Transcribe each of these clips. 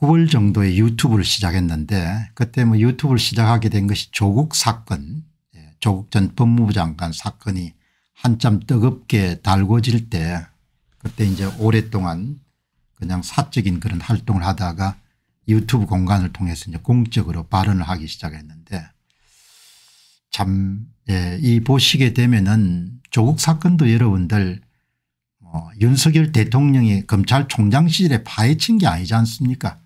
9월 정도에 유튜브를 시작했는데 그때 뭐 유튜브를 시작하게 된 것이 조국 사건 예, 조국 전 법무부 장관 사건이 한참 뜨겁게 달궈질 때 그때 이제 오랫동안 그냥 사적인 그런 활동을 하다가 유튜브 공간을 통해서 이제 공적으로 발언을 하기 시작했는데 참, 예, 이 보시게 되면은 조국 사건도 여러분들 뭐 윤석열 대통령이 검찰총장 시절에 파헤친 게 아니지 않습니까?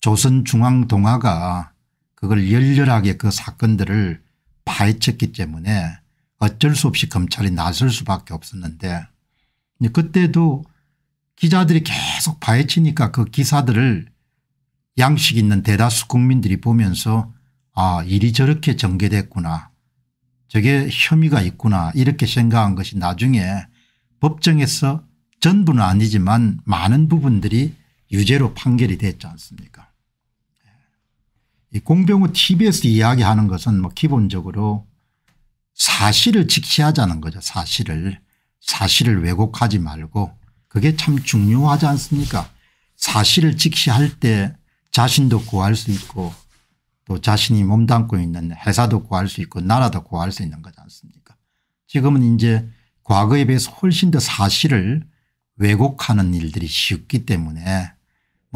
조선중앙동화가 그걸 열렬하게 그 사건들을 파헤쳤기 때문에 어쩔 수 없이 검찰이 나설 수밖에 없었는데 그때도 기자들이 계속 파헤치니까 그 기사들을 양식 있는 대다수 국민들이 보면서 아 일이 저렇게 전개됐구나 저게 혐의가 있구나 이렇게 생각한 것이 나중에 법정에서 전부는 아니지만 많은 부분들이 유죄로 판결이 됐지 않습니까? 예. 이 공병호 t v 에 이야기하는 것은 뭐 기본적으로 사실을 직시하자는 거죠. 사실을. 사실을 왜곡하지 말고 그게 참 중요하지 않습니까? 사실을 직시할 때 자신도 구할 수 있고 또 자신이 몸담고 있는 회사도 구할 수 있고 나라도 구할 수 있는 거지 않습니까? 지금은 이제 과거에 비해서 훨씬 더 사실을 왜곡하는 일들이 쉽기 때문에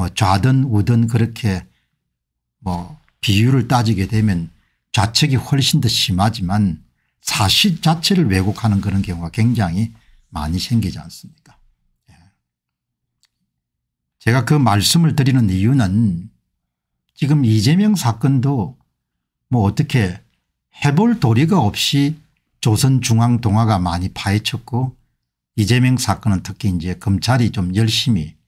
뭐 좌든 우든 그렇게 뭐 비율을 따지게 되면 좌측이 훨씬 더 심하지만 사실 자체를 왜곡하는 그런 경우가 굉장히 많이 생기지 않습니까 예. 제가 그 말씀을 드리는 이유는 지금 이재명 사건도 뭐 어떻게 해볼 도리가 없이 조선중앙동화가 많이 파헤쳤고 이재명 사건은 특히 이제 검찰이 좀 열심히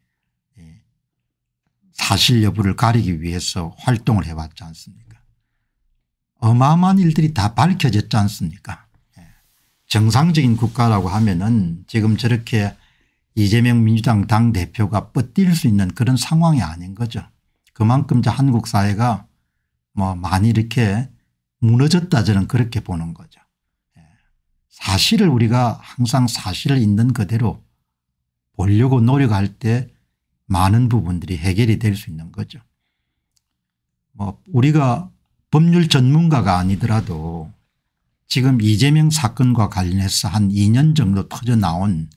사실 여부를 가리기 위해서 활동을 해왔지 않습니까 어마어마한 일들이 다 밝혀졌지 않습니까 예. 정상적인 국가라고 하면 은 지금 저렇게 이재명 민주당 당대표가 뻗뛸 수 있는 그런 상황이 아닌 거죠. 그만큼 한국 사회가 뭐 많이 이렇게 무너졌다 저는 그렇게 보는 거죠. 예. 사실을 우리가 항상 사실을 있는 그대로 보려고 노력할 때 많은 부분들이 해결이 될 수 있는 거죠. 뭐 우리가 법률 전문가가 아니더라도 지금 이재명 사건과 관련해서 한 2년 정도 터져 나온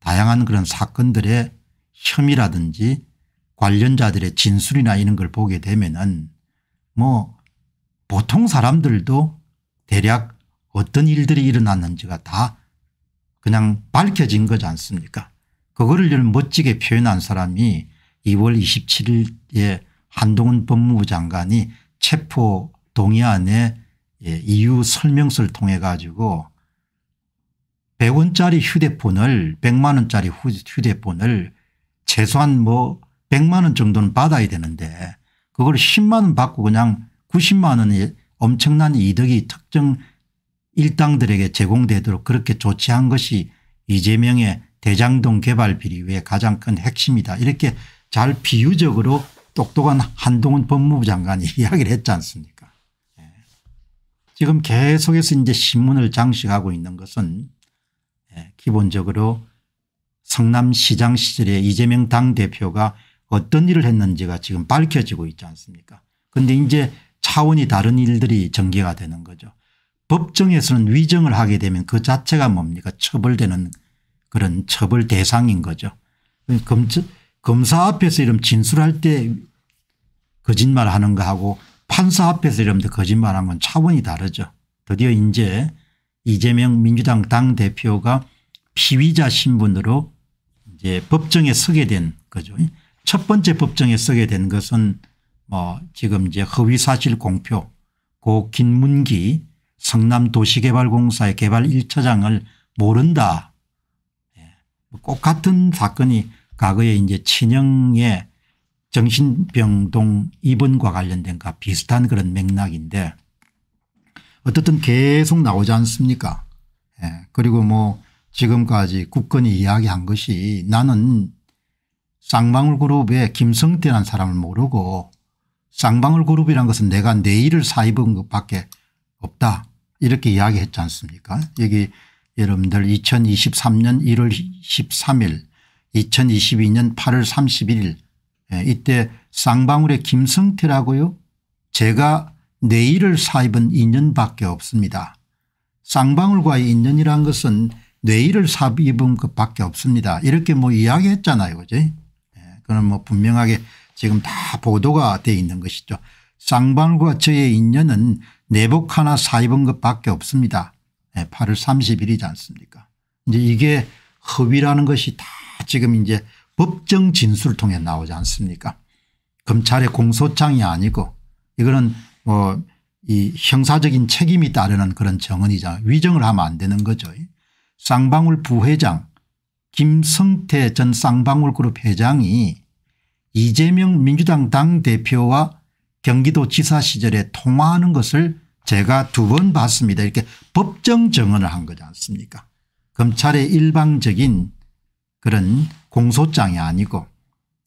다양한 그런 사건들의 혐의라든지 관련자들의 진술이나 이런 걸 보게 되면은 뭐 보통 사람들도 대략 어떤 일들이 일어났는지가 다 그냥 밝혀진 거지 않습니까 그거를 멋지게 표현한 사람이 2월 27일에 한동훈 법무부 장관이 체포 동의안에 예, 이유 설명서를 통해 가지고 100원짜리 휴대폰을 100만 원짜리 휴대폰을 최소한 뭐 100만 원 정도는 받아야 되는데 그걸 10만 원 받고 그냥 90만 원의 엄청난 이득이 특정 일당들에게 제공되도록 그렇게 조치한 것이 이재명의 대장동 개발 비리의 가장 큰 핵심이다 이렇게 잘 비유적으로 똑똑한 한동훈 법무부 장관이 이야기를 했지 않습니까 예. 지금 계속해서 이제 신문을 장식하고 있는 것은 예. 기본적으로 성남시장 시절에 이재명 당대표가 어떤 일을 했는지가 지금 밝혀지고 있지 않습니까 그런데 이제 차원이 다른 일들이 전개가 되는 거죠. 법정에서는 위정을 하게 되면 그 자체가 뭡니까 처벌되는 그런 처벌 대상인 거죠. 검사, 검사 앞에서 이런 진술할 때 거짓말 하는 거하고 판사 앞에서 이런 데 거짓말 하건 차원이 다르죠. 드디어 이제 이재명 민주당 당대표가 피의자 신분으로 이제 법정에 서게 된 거죠. 첫 번째 법정에 서게 된 것은 뭐 지금 이제 허위사실 공표 고 김문기 성남도시개발공사의 개발 1차장을 모른다 꼭 같은 사건이 과거에 이제 친형의 정신병동 입원과 관련된가 비슷한 그런 맥락인데 어쨌든 계속 나오지 않습니까 예. 그리고 뭐 지금까지 국건이 이야기한 것이 나는 쌍방울 그룹의 김성태라는 사람을 모르고 쌍방울 그룹이란 것은 내가 내 일을 사입은 것밖에 없다 이렇게 이야기했지 않습니까 여기 여러분들 2023년 1월 13일 2022년 8월 31일 이때 쌍방울의 김성태라고요. 제가 내일을 사입은 인연밖에 없습니다. 쌍방울과의 인연이란 것은 뇌일을 사입은 것밖에 없습니다. 이렇게 뭐 이야기했잖아요. 그제 예, 그건 뭐 분명하게 지금 다 보도가 되어 있는 것이죠. 쌍방울과 저의 인연은 내복 하나 사입은 것밖에 없습니다. 8월 예, 30일이지 않습니까 이제 이게 허위라는 것이 다 지금 이제 법정 진술을 통해 나오지 않습니까 검찰의 공소장이 아니고 이거는 뭐이 형사적인 책임이 따르는 그런 정언이자 위정을 하면 안 되는 거죠. 쌍방울 부회장 김성태 전 쌍방울그룹 회장이 이재명 민주당 당대표와 경기도지사 시절에 통화하는 것을 제가 두 번 봤습니다. 이렇게 법정 증언을 한 거지 않습니까 검찰의 일방적인 그런 공소장이 아니고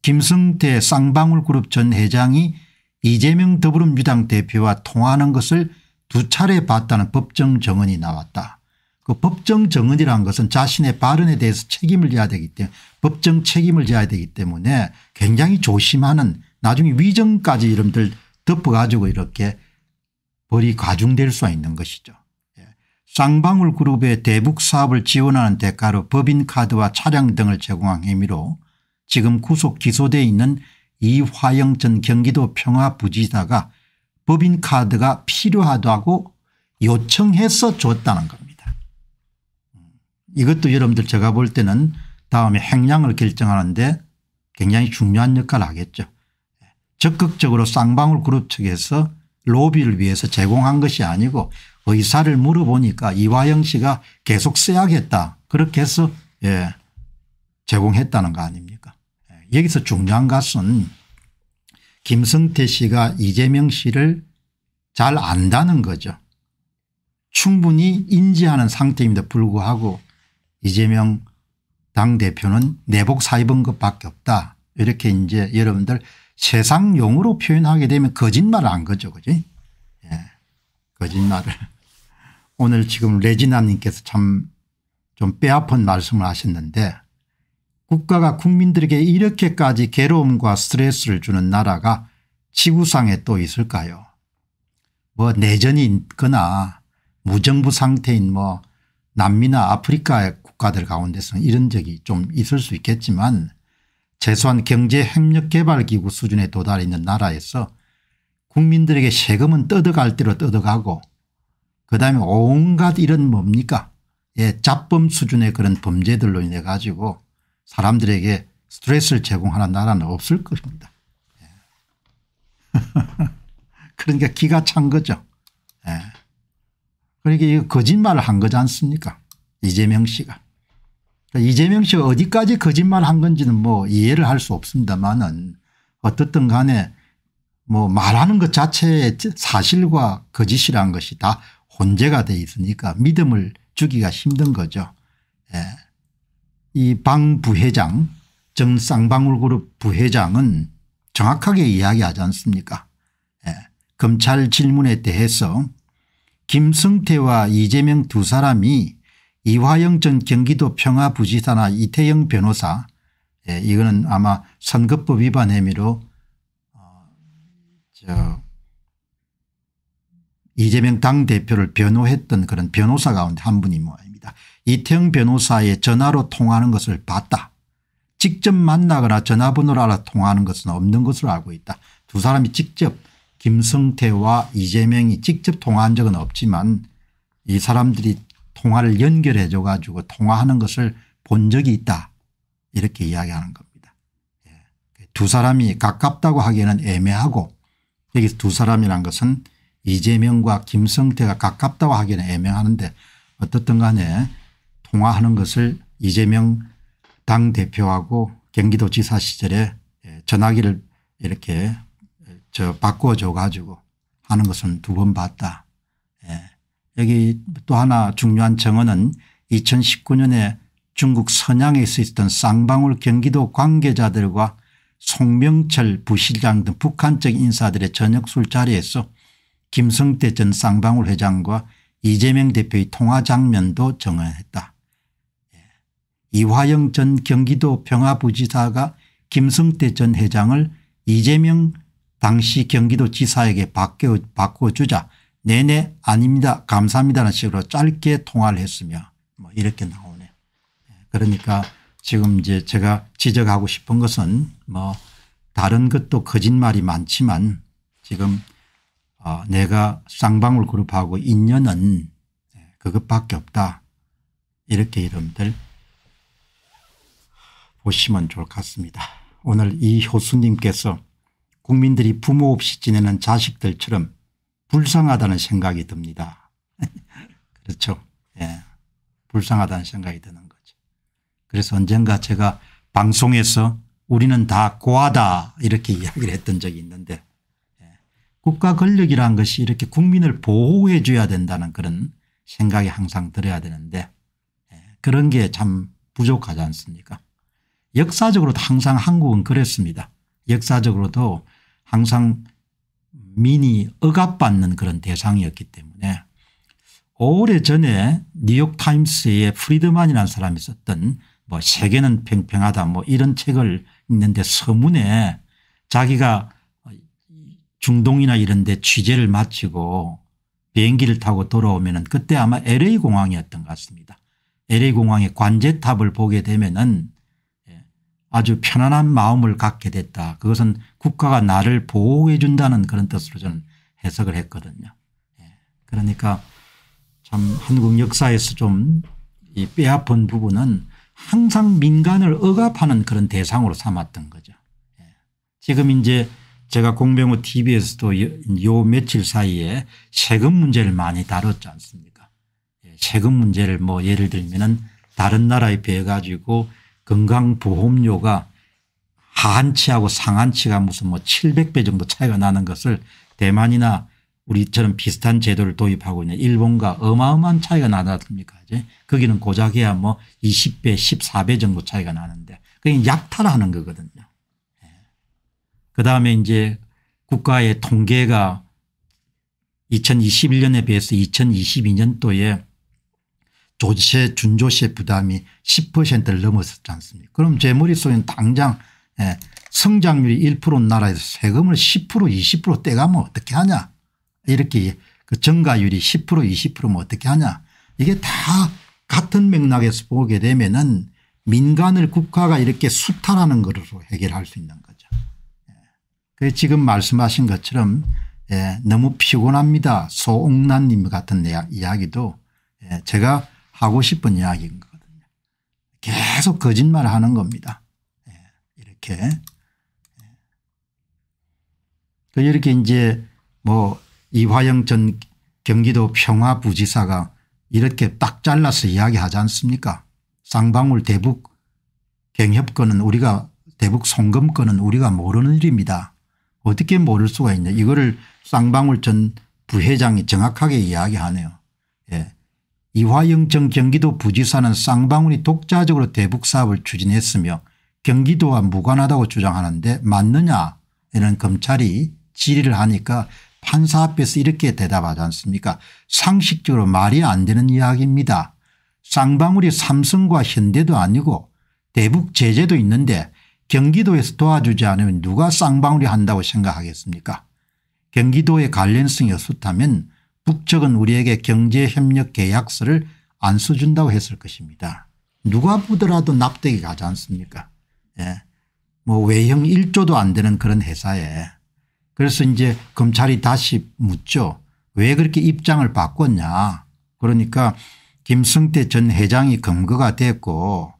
김승태 쌍방울그룹 전 회장이 이재명 더불어민주당 대표와 통화하는 것을 두 차례 봤다는 법정 정언이 나왔다. 그 법정 정언이라는 것은 자신의 발언에 대해서 책임을 져야 되기 때문에 법정 책임을 져야 되기 때문에 굉장히 조심하는 나중에 위정까지 이름들 덮어가지고 이렇게 벌이 가중될 수 있는 것이죠. 예. 쌍방울 그룹의 대북 사업을 지원하는 대가로 법인카드와 차량 등을 제공한 혐의로 지금 구속 기소돼 있는 이화영 전 경기도 평화부지사가 법인카드가 필요하다고 요청해서 줬다는 겁니다. 음. 이것도 여러분들 제가 볼 때는 다음에 행량을 결정하는데 굉장히 중요한 역할을 하겠죠. 예. 적극적으로 쌍방울 그룹 측에서 로비를 위해서 제공한 것이 아니고 의사를 물어보니까 이화영 씨가 계속 써야겠다 그렇게 해서 예 제공했다는 거 아닙니까 예, 여기서 중요한 것은 김성태 씨가 이재명 씨를 잘 안다는 거죠. 충분히 인지하는 상태임에도 불구하고 이재명 당대표는 내복 사입은 것밖에 없다. 이렇게 이제 여러분들 세상 용으로 표현하게 되면 거짓말을 안 거죠. 그지? 예. 거짓말을. 오늘 지금 레지나님께서 참좀 뼈아픈 말씀을 하셨는데 국가가 국민들에게 이렇게까지 괴로움과 스트레스를 주는 나라가 지구상에 또 있을까요? 뭐 내전이 있거나 무정부 상태인 뭐 남미나 아프리카의 국가들 가운데서 이런 적이 좀 있을 수 있겠지만 최소한 경제협력개발기구 수준에 도달 있는 나라에서 국민들에게 세금은 뜯어갈 대로 뜯어가고 그다음에 온갖 이런 뭡니까 예 잡범 수준의 그런 범죄들로 인해 가지고 사람들에게 스트레스를 제공하는 나라는 없을 것입니다. 예. 그러니까 기가 찬 거죠. 예. 그러니까 이거 거짓말을 한 거지 않습니까 이재명 씨가. 이재명 씨가 어디까지 거짓말 한 건지는 뭐 이해를 할 수 없습니다만은 어떻든 간에 뭐 말하는 것 자체의 사실과 거짓이란 것이 다 혼재가 돼 있으니까 믿음을 주기가 힘든 거죠. 예. 이방 부회장 정쌍방울그룹 부회장은 정확하게 이야기하지 않습니까 예. 검찰 질문에 대해서 김성태와 이재명 두 사람이 이화영 전 경기도 평화부지사나 이태영 변호사 예, 이거는 아마 선거법 위반 혐의로 어, 저 이재명 당대표를 변호했던 그런 변호사 가운데 한 분이 모입니다. 아 이태영 변호사의 전화로 통하는 것을 봤다. 직접 만나거나 전화번호를 알아 통하는 것은 없는 것으로 알고 있다. 두 사람이 직접 김성태와 이재명이 직접 통화한 적은 없지만 이 사람들이 통화를 연결해 줘 가지고 통화하는 것을 본 적이 있다 이렇게 이야기하는 겁니다. 예. 두 사람이 가깝다고 하기에는 애매하고 여기서 두 사람이란 것은 이재명과 김성태가 가깝다고 하기는 에 애매하는데 어떻든 간에 통화하는 것을 이재명 당대표하고 경기도지사 시절에 예, 전화기를 이렇게 저 바꿔줘 가지고 하는 것은 두 번 봤다 여기 또 하나 중요한 증언은 2019년에 중국 선양에 있었던 쌍방울 경기도 관계자들과 송명철 부실장 등 북한적 인사들의 저녁 술자리에서 김성태 전 쌍방울 회장과 이재명 대표의 통화 장면도 증언했다 예. 이화영 전 경기도 평화부지사가 김성태 전 회장을 이재명 당시 경기도지사에게 바꿔주자 네네 아닙니다 감사합니다라는 식으로 짧게 통화를 했으며 뭐 이렇게 나오네. 그러니까 지금 이제 제가 지적하고 싶은 것은 뭐 다른 것도 거짓말이 많지만 지금 어 내가 쌍방울 그룹하고 인연은 예, 그것밖에 없다. 이렇게 여러분들 보시면 좋을 것 같습니다. 오늘 이효수님께서 국민들이 부모 없이 지내는 자식들처럼 불쌍하다는 생각이 듭니다. 그렇죠. 예. 불쌍하다는 생각이 드는 거죠. 그래서 언젠가 제가 방송에서 우리는 다 고하다 이렇게 이야기를 했던 적이 있는데 예. 국가 권력이란 것이 이렇게 국민을 보호해 줘야 된다는 그런 생각이 항상 들어야 되는데 예. 그런 게 참 부족하지 않습니까 역사적으로도 항상 한국은 그랬습니다. 역사적으로도 항상 민이 억압받는 그런 대상이었기 때문에 오래전에 뉴욕타임스의 프리드만이라는 사람이 썼던 뭐 세계는 평평하다 뭐 이런 책을 읽는데 서문에 자기가 중동이나 이런 데 취재를 마치고 비행기를 타고 돌아오면 그때 아마 LA공항이었던 것 같습니다. LA공항의 관제탑을 보게 되면 은 아주 편안한 마음을 갖게 됐다. 그것은 국가가 나를 보호해 준다는 그런 뜻으로 저는 해석을 했거든요. 예. 그러니까 참 한국 역사에서 좀이 뼈아픈 부분은 항상 민간을 억압하는 그런 대상으로 삼았던 거죠. 예. 지금 이제 제가 공병호 tv에서도 요 며칠 사이에 세금 문제를 많이 다뤘지 않습니까 예. 세금 문제를 뭐 예를 들면 은 다른 나라에 비해 가지고 건강보험료가 하한치하고 상한치가 무슨 뭐 700배 정도 차이가 나는 것을 대만이나 우리처럼 비슷한 제도를 도입하고 있는 일본과 어마어마한 차이가 나지 않습니까 이제 거기는 고작이야 뭐 20배 14배 정도 차이가 나는데 그게 약탈하는 거거든요. 예. 그다음에 이제 국가의 통계가 2021년에 비해서 2022년도에 조세 준조 세 부담이 10%를 넘었었지 않습니까 그럼 제 머릿속에는 당장 예, 성장률이 1%인 나라에서 세금을 10% 20% 떼가면 어떻게 하냐 이렇게 그 증가율이 10% 20%면 어떻게 하냐 이게 다 같은 맥락에서 보게 되면 은 민간을 국가가 이렇게 수탈하는 것으로 해결할 수 있는 거죠. 예. 그 지금 말씀하신 것처럼 예, 너무 피곤합니다. 소옥란님 같은 이야기도 예, 제가 하고 싶은 이야기인 거거든요. 계속 거짓말 하는 겁니다. 예, 이렇게. 예. 그 이렇게 이제 뭐 이화영 전 경기도 평화부지사가 이렇게 딱 잘라서 이야기하지 않습니까 쌍방울 대북 경협권은 우리가 대북 송금권은 우리가 모르는 일입니다. 어떻게 모를 수가 있냐 이거를 쌍방울 전 부회장이 정확하게 이야기하네요. 예. 이화영 전 경기도 부지사는 쌍방울이 독자적으로 대북 사업을 추진했으며 경기도와 무관하다고 주장하는데 맞느냐 이는 검찰이 질의를 하니까 판사 앞에서 이렇게 대답하지 않습니까 상식적으로 말이 안 되는 이야기입니다. 쌍방울이 삼성과 현대도 아니고 대북 제재도 있는데 경기도에서 도와주지 않으면 누가 쌍방울이 한다고 생각하겠습니까 경기도의 관련성이 없었다면 북측은 우리에게 경제협력 계약서를 안 써준다고 했을 것입니다. 누가 보더라도 납득이 가지 않습니까 예. 뭐 외형 1조도 안 되는 그런 회사에 그래서 이제 검찰이 다시 묻죠. 왜 그렇게 입장을 바꿨냐 그러니까 김승태 전 회장이 검거가 됐고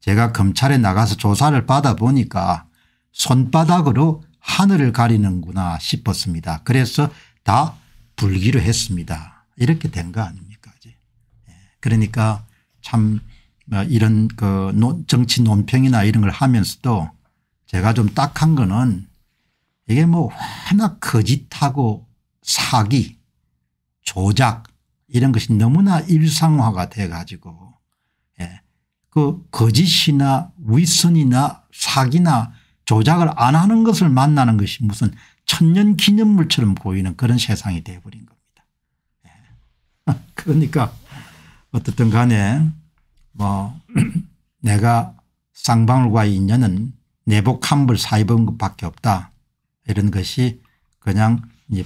제가 검찰에 나가서 조사를 받아보니까 손바닥으로 하늘을 가리는구나 싶었습니다. 그래서 다 불기로 했습니다. 이렇게 된 거 아닙니까? 이제. 예. 그러니까 참 어, 이런 그 정치 논평이나 이런 걸 하면서도 제가 좀 딱 한 거는 이게 뭐 워낙 거짓하고 사기 조작 이런 것이 너무나 일상화가 돼 가지고 예. 그 거짓이나 위선이나 사기나 조작을 안 하는 것을 만나는 것이 무슨 천년 기념물처럼 보이는 그런 세상이 되어버린 겁니다. 예. 그러니까 어떻든 간에 뭐 내가 쌍방울과의 인연은 내복함불 사입은 것밖에 없다 이런 것이 그냥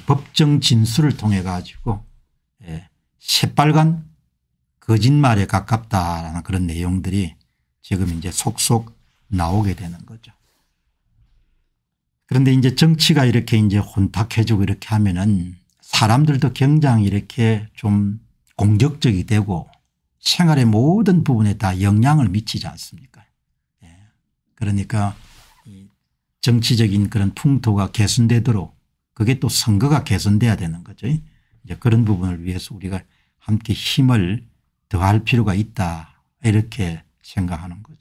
법정 진술을 통해 가지고 예, 새빨간 거짓말에 가깝다라는 그런 내용들이 지금 이제 속속 나오게 되는 거죠. 그런데 이제 정치가 이렇게 이제 혼탁해지고 이렇게 하면은 사람들도 굉장히 이렇게 좀 공격적이 되고 생활의 모든 부분에 다 영향을 미치지 않습니까? 예. 그러니까 정치적인 그런 풍토가 개선되도록 그게 또 선거가 개선돼야 되는 거죠. 이제 그런 부분을 위해서 우리가 함께 힘을 더할 필요가 있다 이렇게 생각하는 거죠.